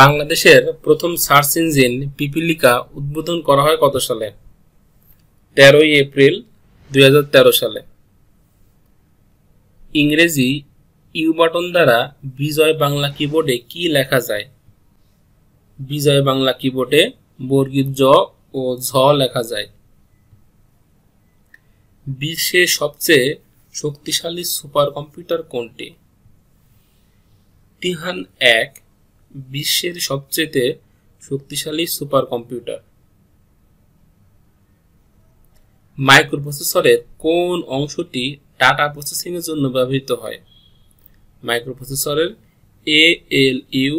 বাংলাদেশের প্রথম search engine পিপিলিকা উদ্বোধন করা হয় কত সালে তেরোই এপ্রিল দুই সালে ইংরেজি ইউ বাটন দ্বারা বিজয় বাংলা কিবোর্ডে কি লেখা যায় বিজয় বাংলা কিবোর্ডে বর্গীর জ ও ঝ লেখা যায় বিশ্বের সবচেয়ে শক্তিশালী সুপার কম্পিউটার কোনটি তিহান এক বিশ্বের সবচেয়ে শক্তিশালী সুপার কম্পিউটার মাইক্রোপ্রসেসরের কোন অংশটি ডাটা প্রসেসিংয়ের জন্য ব্যবহৃত হয় মাইক্রোপ্রসেসরের এএলইউ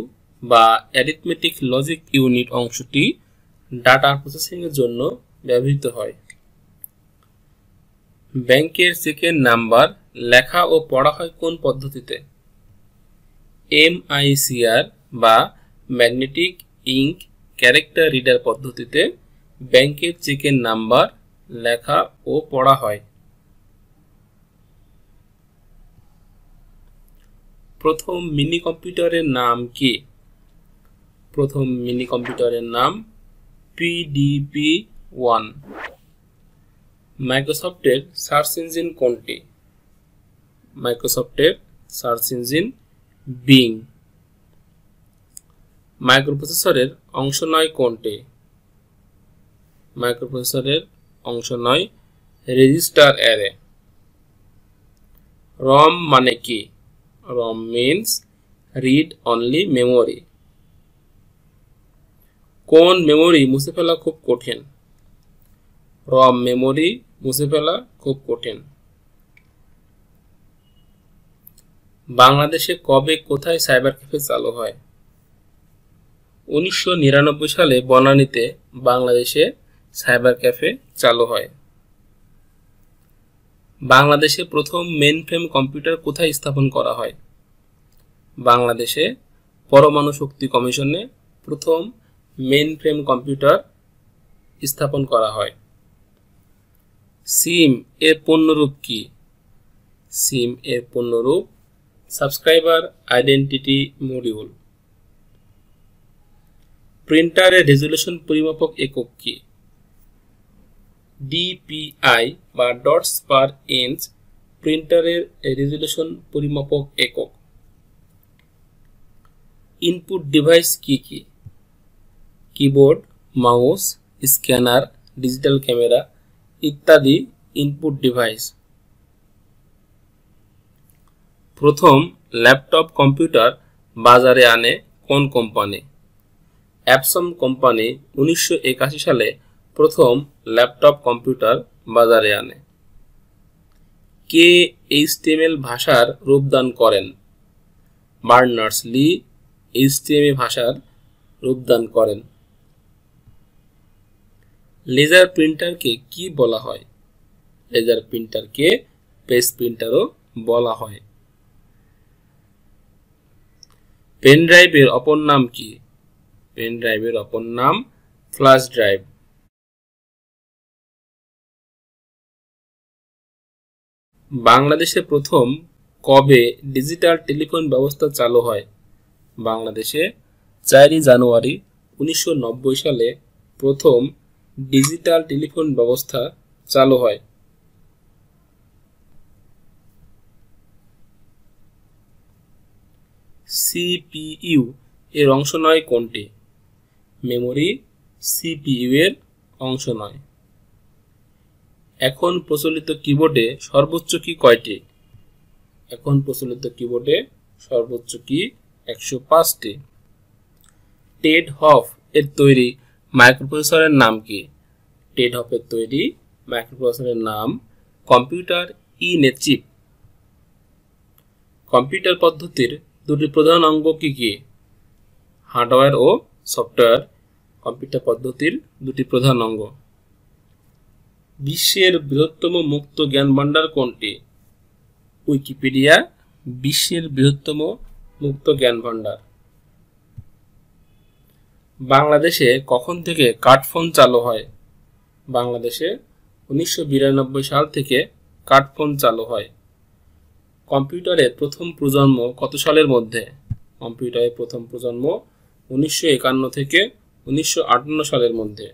বা অ্যারিথমেটিক লজিক ইউনিট অংশটি ডাটা প্রসেসিংয়ের জন্য ব্যবহৃত হয় ব্যাংকের চেকের নাম্বার লেখা ও পড়া হয় কোন পদ্ধতিতে এম আই সি আর বা ম্যাগনেটিক ইঙ্ক ক্যারেক্টার রিডার পদ্ধতিতে ব্যাংকের চেকের নাম্বার লেখা ও পড়া হয় প্রথম মিনি কম্পিউটারের নাম কি প্রথম মিনি কম্পিউটারের নাম পিডিপি ওয়ান মাইক্রোসফটের সার্চ ইঞ্জিন কোনটি মাইক্রোসফটের সার্চ ইঞ্জিন বিং মাইক্রোপ্রসেসরের অংশ নয় কোনটি মাইক্রোপ্রসেসরের অংশ নয় রেজিস্টার অ্যারে রম মানে কি ROM means read only memory কোন মেমোরি মুছে ফেলা খুব কঠিন রম মেমোরি মুছে ফেলা খুব কঠিন বাংলাদেশে কবে কোথায় সাইবার ক্যাফে চালু হয় উনিশশো সালে বনানীতে বাংলাদেশে সাইবার ক্যাফে চালু হয় বাংলাদেশে প্রথম মেন ফ্রেম কম্পিউটার কোথায় স্থাপন করা হয় বাংলাদেশে পরমাণু শক্তি কমিশনে প্রথম মেন ফ্রেম কম্পিউটার স্থাপন করা হয় সিম এর পণ্যরূপ কি সিম এর পণ্যরূপ সাবস্ক্রাইবার আইডেন্টিটি মডিউল প্রিন্টারের রেজুলেশন পরিমাপক একক কি ডিপিআই বা ডটস পার ইঞ্চ প্রিন্টারের রেজুলেশন পরিমাপক একক ইনপুট ডিভাইস কি কি keyboard mouse scanner digital camera ইত্যাদি ইনপুট ডিভাইস প্রথম ল্যাপটপ কম্পিউটার বাজারে আনে কোন কোম্পানি অ্যাপসম কোম্পানি উনিশশো সালে প্রথম ল্যাপটপ কম্পিউটার বাজারে আনে কে এইচটিএমএল ভাষার রূপদান করেন বার্নার্স লি এইচটিএমএ ভাষার রূপদান করেন লেজার প্রিন্টারকে কি বলা হয় লেজার প্রিন্টারকে পেস প্রিন্টারও বলা হয় পেনড্রাইভের অপর নাম কি পেন ড্রাইভের অপর নাম ফ্ল্যাশ ড্রাইভ বাংলাদেশে প্রথম কবে ডিজিটাল টেলিফোন ব্যবস্থা চালু হয় বাংলাদেশে চারই জানুয়ারি উনিশশো সালে প্রথম ডিজিটাল টেলিফোন ব্যবস্থা চালু হয় সিপিইউ এর অংশ নয় কোনটি মেমোরি সিপিইউ এর অংশ নয় এখন প্রচলিত কিবোর্ডে সর্বোচ্চ কি কয়টি এখন প্রচলিত কিবোর্ডে সর্বোচ্চ কি একশো পাঁচটি টেড হফ এর তৈরি মাইক্রোপ্রসেসরের নাম কি টেড হফের তৈরি মাইক্রোপ্রসেসরের নাম computer in a chip computer পদ্ধতির দুটি প্রধান অঙ্গ কি কি হার্ডওয়্যার ও সফটওয়্যার কম্পিউটার পদ্ধতির দুটি প্রধান অঙ্গ বিশ্বের বৃহত্তম মুক্ত জ্ঞান ভাণ্ডার কোনটি উইকিপিডিয়া বিশ্বের বৃহত্তম মুক্ত জ্ঞান ভাণ্ডার বাংলাদেশে কখন থেকে কাঠফোন চালু হয় বাংলাদেশে উনিশশো সাল থেকে কাঠফোন চালু হয় কম্পিউটারের প্রথম প্রজন্ম কত সালের মধ্যে কম্পিউটারের প্রথম প্রজন্ম উনিশশো থেকে উনিশশো সালের মধ্যে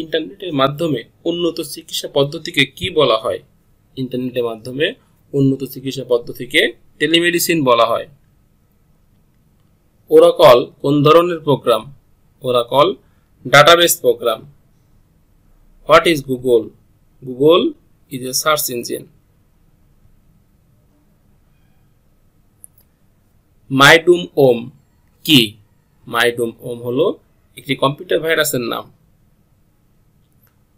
ইন্টারনেটের মাধ্যমে উন্নত চিকিৎসা পদ্ধতিকে কি বলা হয় ইন্টারনেটের মাধ্যমে উন্নত চিকিৎসা পদ্ধতিকে টেলিমেডিসিন বলা হয় ওরাকল কোন ধরনের program Oracle database program what is Google Google is a search engine Mydoom worm কি মাইডোম ওম হলো একটি কম্পিউটার ভাইরাসের নাম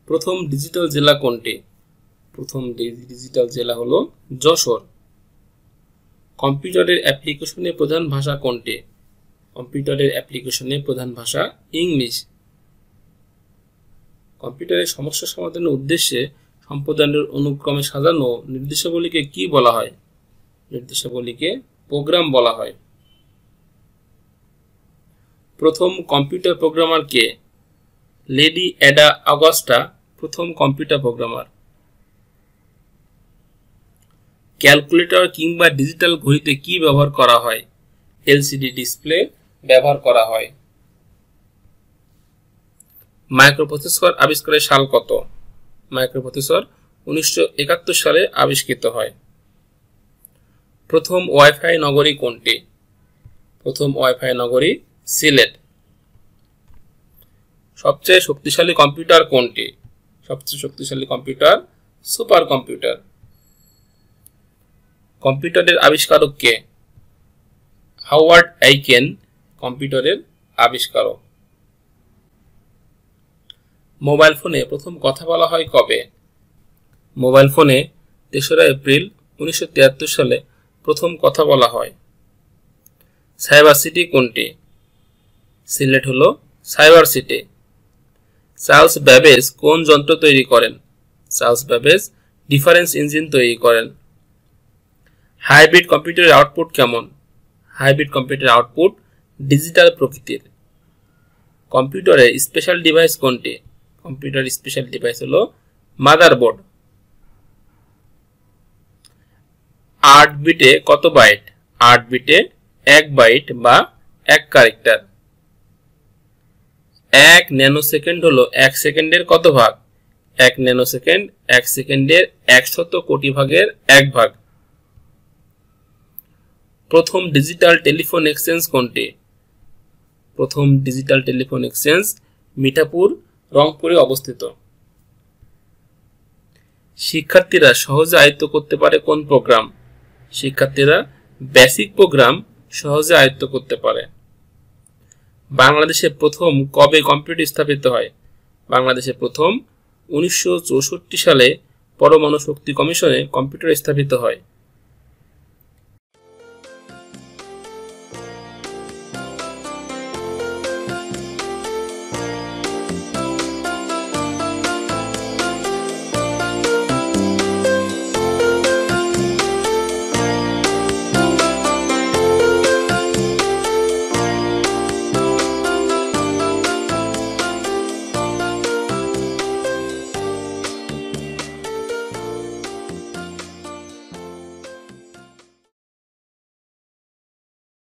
প্রথম ডিজিটাল জেলা কোনটি প্রথম ডিজিটাল জেলা হলো যশোর কম্পিউটারের অ্যাপ্লিকেশনে প্রধান ভাষা কোনটি কম্পিউটারের অ্যাপ্লিকেশনে প্রধান ভাষা ইংলিশ কম্পিউটারের সমস্যা সমাধানের উদ্দেশ্যে সম্পাদনের অনুক্রমে সাজানো নির্দেশাবলীকে কি বলা হয় নির্দেশাবলীকে প্রোগ্রাম বলা হয় প্রথম কম্পিউটার প্রোগ্রামার কে লেডি অ্যাডা অগস্টা প্রথম কম্পিউটার প্রোগ্রামার ক্যালকুলেটর কিংবা ডিজিটাল ঘড়িতে কি ব্যবহার করা হয় এলসিডি ডিসপ্লে ব্যবহার করা হয় মাইক্রোপ্রসেসর আবিষ্কারের সাল কত মাইক্রোপ্রসেসর উনিশশো সালে আবিষ্কৃত হয় প্রথম ওয়াইফাই নগরী কোনটি প্রথম ওয়াইফাই নগরী সিলেট সবচেয়ে শক্তিশালী কম্পিউটার কোনটি সবচেয়ে শক্তিশালী কম্পিউটার সুপার কম্পিউটার কম্পিউটারের আবিষ্কারক কে হাওয়ার্ড আইকেন কম্পিউটারের আবিষ্কারক মোবাইল ফোনে প্রথম কথা বলা হয় কবে মোবাইল ফোনে তেসরা এপ্রিল উনিশশো সালে প্রথম কথা বলা হয় সাইবার সিটি কোনটি সিলেট হলো সাইবার সিটি চার্লস ব্যাবেজ কোন যন্ত্র তৈরি করেন চার্লস ব্যাবেজ ডিফারেন্স ইঞ্জিন তৈরি করেন হাইব্রিড কম্পিউটারের আউটপুট কেমন হাইব্রিড কম্পিউটার আউটপুট ডিজিটাল প্রকৃতির কম্পিউটারের স্পেশাল ডিভাইস কোনটি কম্পিউটার স্পেশাল ডিভাইস হলো মাদারবোর্ড আট বিটে কত বাইট আট বিটে এক বাইট বা এক ক্যারেক্টার এক ন্যানো সেকেন্ড হলো এক সেকেন্ডের কত ভাগ এক ন্যানো সেকেন্ড এক সেকেন্ডের এক শত কোটি ভাগের এক ভাগ প্রথম ডিজিটাল টেলিফোন এক্সচেঞ্জ কোনটি প্রথম ডিজিটাল টেলিফোন এক্সচেঞ্জ মিঠাপুর রংপুরে অবস্থিত শিক্ষার্থীরা সহজে আয়ত্ত করতে পারে কোন প্রোগ্রাম শিক্ষার্থীরা বেসিক প্রোগ্রাম সহজে আয়ত্ত করতে পারে বাংলাদেশে প্রথম কবে কম্পিউটার স্থাপিত হয় বাংলাদেশে প্রথম উনিশশো সালে পরমাণু শক্তি কমিশনে কম্পিউটার স্থাপিত হয়